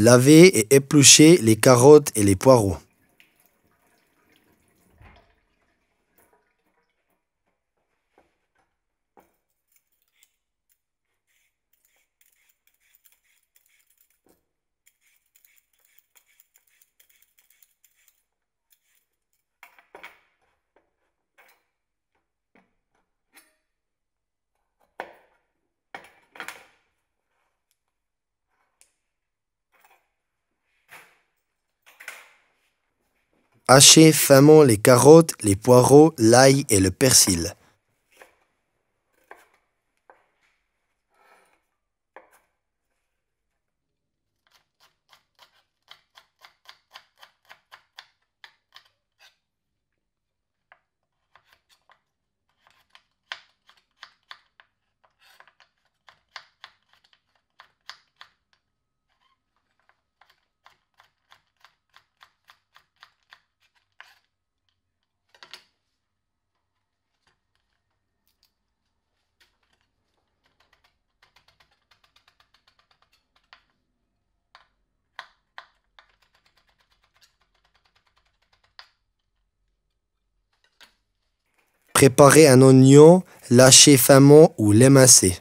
laver et éplucher les carottes et les poireaux. Hachez finement les carottes, les poireaux, l'ail et le persil. préparer un oignon, lâcher finement ou l'émincer.